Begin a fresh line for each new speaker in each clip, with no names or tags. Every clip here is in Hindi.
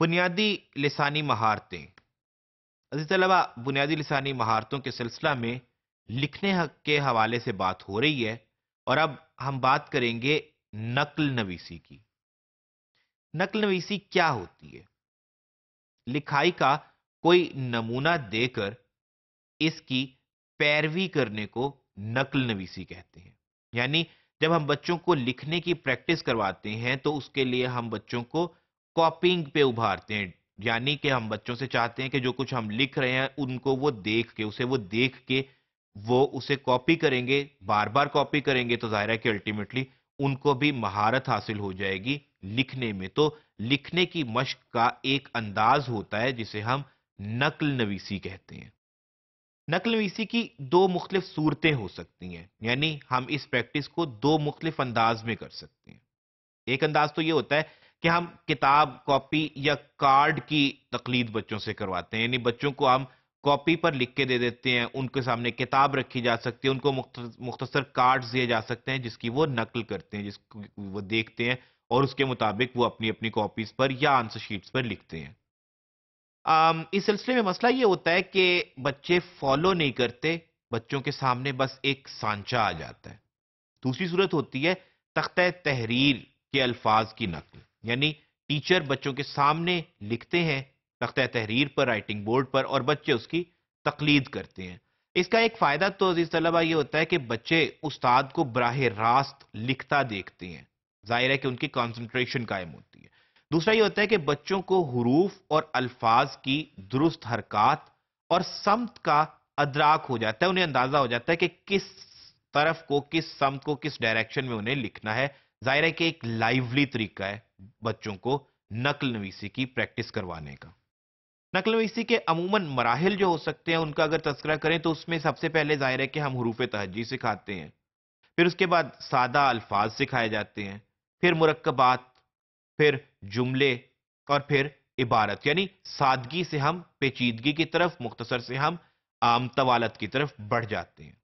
बुनियादी लसानी महारतें अजी तलबा बुनियादी लसानी महारतों के सिलसिला में लिखने हक के हवाले से बात हो रही है और अब हम बात करेंगे नकल नवीसी की नकल नवीसी क्या होती है लिखाई का कोई नमूना देकर इसकी पैरवी करने को नकल नवीसी कहते हैं यानी जब हम बच्चों को लिखने की प्रैक्टिस करवाते हैं तो उसके लिए हम बच्चों को कॉपिंग पे उभारते हैं यानी कि हम बच्चों से चाहते हैं कि जो कुछ हम लिख रहे हैं उनको वो देख के उसे वो देख के वो उसे कॉपी करेंगे बार बार कॉपी करेंगे तो जाहिर है कि अल्टीमेटली उनको भी महारत हासिल हो जाएगी लिखने में तो लिखने की मश्क का एक अंदाज होता है जिसे हम नकल नवीसी कहते हैं नकल नवीसी की दो मुख्तलिफ सूरतें हो सकती हैं यानी हम इस प्रैक्टिस को दो मुख्तलिफ अंदाज में कर सकते हैं एक अंदाज तो ये होता है कि हम किताब कॉपी या कार्ड की तकलीद बच्चों से करवाते हैं यानी बच्चों को हम कॉपी पर लिख के दे देते हैं उनके सामने किताब रखी जा सकती है उनको मुख्तसर कार्ड्स दिए जा सकते हैं जिसकी वो नकल करते हैं जिसको वो देखते हैं और उसके मुताबिक वो अपनी अपनी कॉपीज पर या आंसर शीट्स पर लिखते हैं आम, इस सिलसिले में मसला ये होता है कि बच्चे फॉलो नहीं करते बच्चों के सामने बस एक सांचा आ जाता है दूसरी सूरत होती है तख्त तहरीर के अल्फाज की नकल यानी टीचर बच्चों के सामने लिखते हैं तख्त तहरीर पर राइटिंग बोर्ड पर और बच्चे उसकी तकलीद करते हैं इसका एक फ़ायदा तो अजीज़ तलबा ये होता है कि बच्चे उस्ताद को बराह रास्त लिखता देखते हैं जाहिर है कि उनकी कॉन्सेंट्रेशन कायम होती है दूसरा ये होता है कि बच्चों को हरूफ और अल्फाज की दुरुस्त हरकत और समत का अदराक हो जाता है उन्हें अंदाज़ा हो जाता है कि किस तरफ को किस समत को किस डायरेक्शन में उन्हें लिखना है जाहिर है कि एक लाइवली तरीका है बच्चों को नकल नवीसी की प्रैक्टिस करवाने का नकल नवीसी के अमूमन मराहल जो हो सकते हैं उनका अगर तस्करा करें तो उसमें सबसे पहले जाहिर है कि हम हरूफ तहजी सिखाते हैं फिर उसके बाद सादा अल्फाज सिखाए जाते हैं फिर मरकबात फिर जुमले और फिर इबारत यानी सादगी से हम पेचीदगी की तरफ मुख्तसर से हम आम तवालत की तरफ बढ़ जाते हैं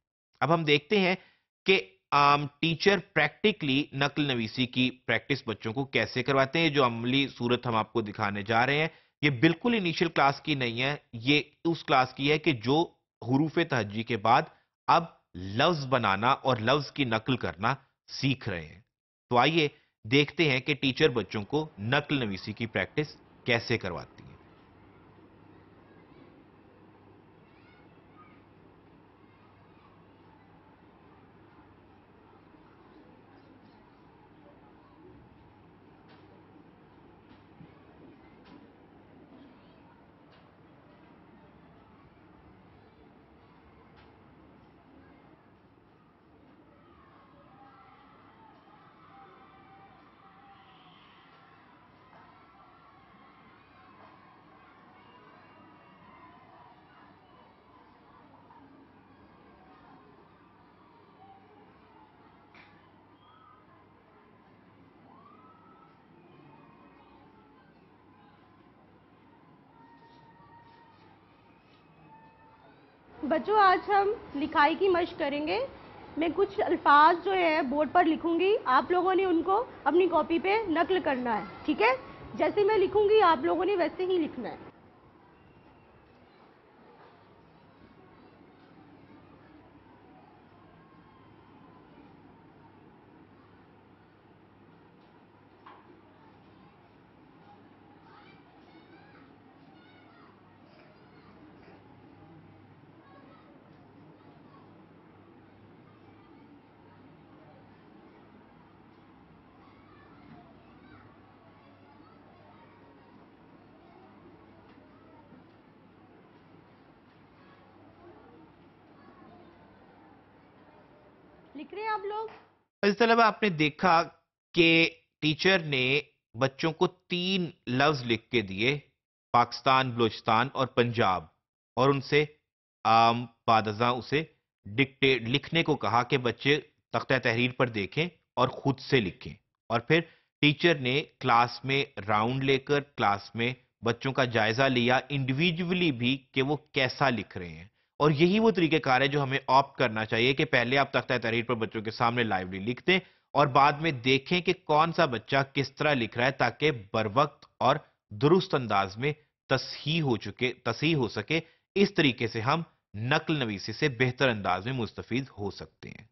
अब हम देखते हैं कि आम टीचर प्रैक्टिकली नकल नवीसी की प्रैक्टिस बच्चों को कैसे करवाते हैं जो अमली सूरत हम आपको दिखाने जा रहे हैं ये बिल्कुल इनिशियल क्लास की नहीं है ये उस क्लास की है कि जो हरूफ तहजी के बाद अब लफ्ज बनाना और लफ्ज की नकल करना सीख रहे हैं तो आइए देखते हैं कि टीचर बच्चों को नकल नवीसी की प्रैक्टिस कैसे करवाते बच्चों आज हम लिखाई की मश करेंगे मैं कुछ अल्फाज जो है बोर्ड पर लिखूंगी आप लोगों ने उनको अपनी कॉपी पे नकल करना है ठीक है जैसे मैं लिखूंगी आप लोगों ने वैसे ही लिखना है लिख रहे हैं आप लोग इस तरह आपने देखा कि टीचर ने बच्चों को तीन लफ्ज लिख के दिए पाकिस्तान बलोचिस्तान और पंजाब और उनसे आम बादजा उसे डिक्टेट लिखने को कहा कि बच्चे तख्त तहरीर पर देखें और खुद से लिखें और फिर टीचर ने क्लास में राउंड लेकर क्लास में बच्चों का जायजा लिया इंडिविजुअली भी कि वो कैसा लिख रहे हैं और यही वो तरीक़ेकार है जो हमें ऑप्ट करना चाहिए कि पहले आप तख्ता तहरीर पर बच्चों के सामने लाइवली लिख दें और बाद में देखें कि कौन सा बच्चा किस तरह लिख रहा है ताकि बर वक्त और दुरुस्त अंदाज में तस्ही हो चुके तस्ही हो सके इस तरीके से हम नकल नवीसी से बेहतर अंदाज में मुस्तफ़ हो सकते हैं